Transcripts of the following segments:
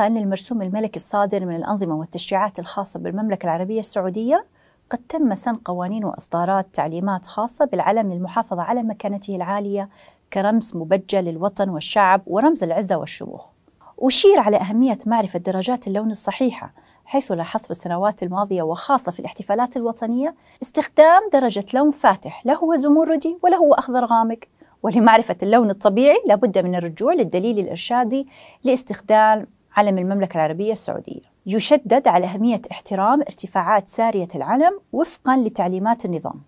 الحقيقة أن المرسوم الملكي الصادر من الأنظمة والتشريعات الخاصة بالمملكة العربية السعودية قد تم سن قوانين وإصدارات تعليمات خاصة بالعلم للمحافظة على مكانته العالية كرمز مبجل للوطن والشعب ورمز العزة والشموخ أشير على أهمية معرفة درجات اللون الصحيحة حيث لاحظت في السنوات الماضية وخاصة في الاحتفالات الوطنية استخدام درجة لون فاتح لا هو زمردي ولا هو أخضر غامق ولمعرفة اللون الطبيعي لابد من الرجوع للدليل الإرشادي لاستخدام علم المملكة العربية السعودية يشدد على أهمية احترام ارتفاعات سارية العلم وفقا لتعليمات النظام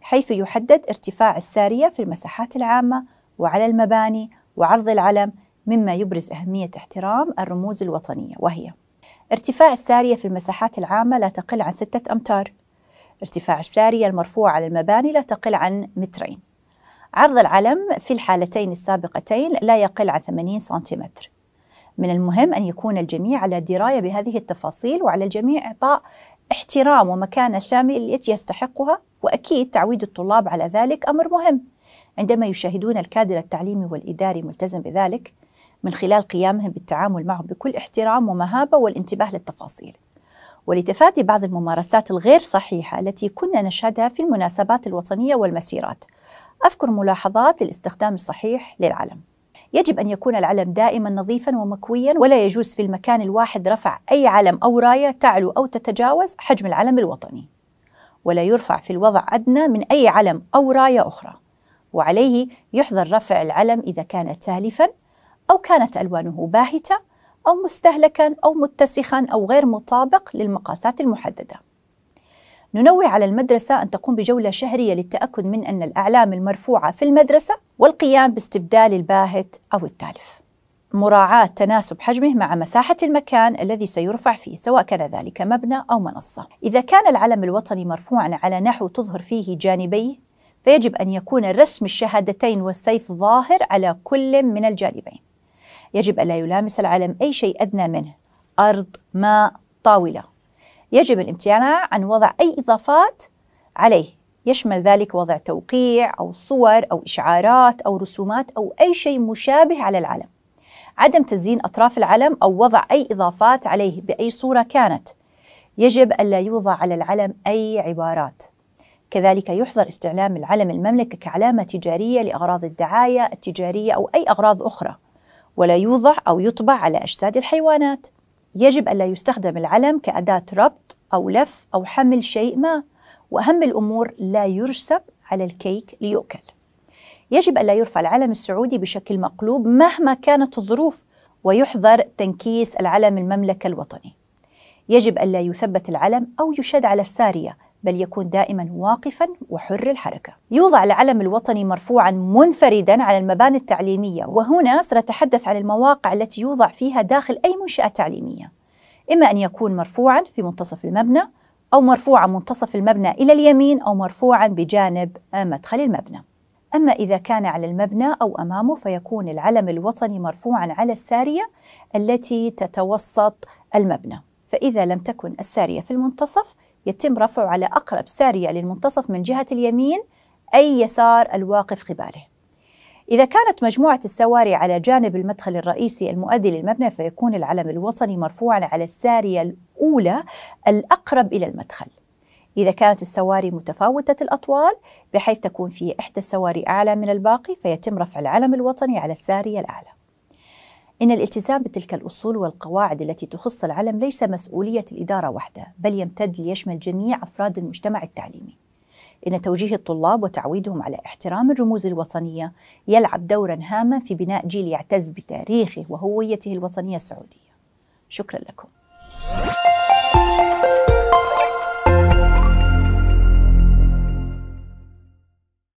حيث يحدد ارتفاع السارية في المساحات العامة وعلى المباني وعرض العلم مما يبرز أهمية احترام الرموز الوطنية وهي ارتفاع السارية في المساحات العامة لا تقل عن ستة أمتار ارتفاع السارية المرفوع على المباني لا تقل عن مترين عرض العلم في الحالتين السابقتين لا يقل عن 80 سنتيمتر من المهم أن يكون الجميع على دراية بهذه التفاصيل وعلى الجميع إعطاء احترام ومكانة شاملة التي يستحقها وأكيد تعويد الطلاب على ذلك أمر مهم عندما يشاهدون الكادر التعليمي والإداري ملتزم بذلك من خلال قيامهم بالتعامل معه بكل احترام ومهابة والانتباه للتفاصيل ولتفادي بعض الممارسات الغير صحيحة التي كنا نشهدها في المناسبات الوطنية والمسيرات أذكر ملاحظات للاستخدام الصحيح للعلم يجب أن يكون العلم دائما نظيفا ومكويا ولا يجوز في المكان الواحد رفع أي علم أو راية تعلو أو تتجاوز حجم العلم الوطني ولا يرفع في الوضع أدنى من أي علم أو راية أخرى وعليه يحظر رفع العلم إذا كان تالفا أو كانت ألوانه باهتة أو مستهلكا أو متسخا أو غير مطابق للمقاسات المحددة ننوه على المدرسة أن تقوم بجولة شهرية للتأكد من أن الأعلام المرفوعة في المدرسة والقيام باستبدال الباهت أو التالف. مراعاة تناسب حجمه مع مساحة المكان الذي سيرفع فيه سواء كان ذلك مبنى أو منصة. إذا كان العلم الوطني مرفوعا على نحو تظهر فيه جانبيه فيجب أن يكون رسم الشهادتين والسيف ظاهر على كل من الجانبين. يجب ألا يلامس العلم أي شيء أدنى منه أرض، ماء، طاولة يجب الامتناع عن وضع أي إضافات عليه يشمل ذلك وضع توقيع أو صور أو إشعارات أو رسومات أو أي شيء مشابه على العلم عدم تزيين أطراف العلم أو وضع أي إضافات عليه بأي صورة كانت يجب ألا يوضع على العلم أي عبارات كذلك يحظر استعلام العلم المملكة كعلامة تجارية لأغراض الدعاية التجارية أو أي أغراض أخرى ولا يوضع أو يطبع على أجساد الحيوانات يجب ألا يستخدم العلم كأداة ربط أو لف أو حمل شيء ما وأهم الأمور لا يرسب على الكيك ليؤكل يجب ألا يرفع العلم السعودي بشكل مقلوب مهما كانت الظروف ويحظر تنكيس العلم المملكة الوطني يجب ألا يثبت العلم أو يشد على السارية بل يكون دائما واقفا وحر الحركه. يوضع العلم الوطني مرفوعا منفردا على المباني التعليميه وهنا سنتحدث عن المواقع التي يوضع فيها داخل اي منشاه تعليميه. اما ان يكون مرفوعا في منتصف المبنى او مرفوعا منتصف المبنى الى اليمين او مرفوعا بجانب مدخل المبنى. أما إذا كان على المبنى أو أمامه فيكون العلم الوطني مرفوعا على السارية التي تتوسط المبنى فإذا لم تكن السارية في المنتصف يتم رفعه على أقرب سارية للمنتصف من جهة اليمين أي يسار الواقف قباله إذا كانت مجموعة السواري على جانب المدخل الرئيسي المؤدي للمبنى فيكون العلم الوطني مرفوعا على السارية الأولى الأقرب إلى المدخل إذا كانت السواري متفاوتة الأطوال بحيث تكون في إحدى السواري أعلى من الباقي فيتم رفع العلم الوطني على السارية الأعلى إن الالتزام بتلك الأصول والقواعد التي تخص العلم ليس مسؤولية الإدارة وحدها بل يمتد ليشمل جميع أفراد المجتمع التعليمي إن توجيه الطلاب وتعويدهم على احترام الرموز الوطنية يلعب دورا هاما في بناء جيل يعتز بتاريخه وهويته الوطنية السعودية شكرا لكم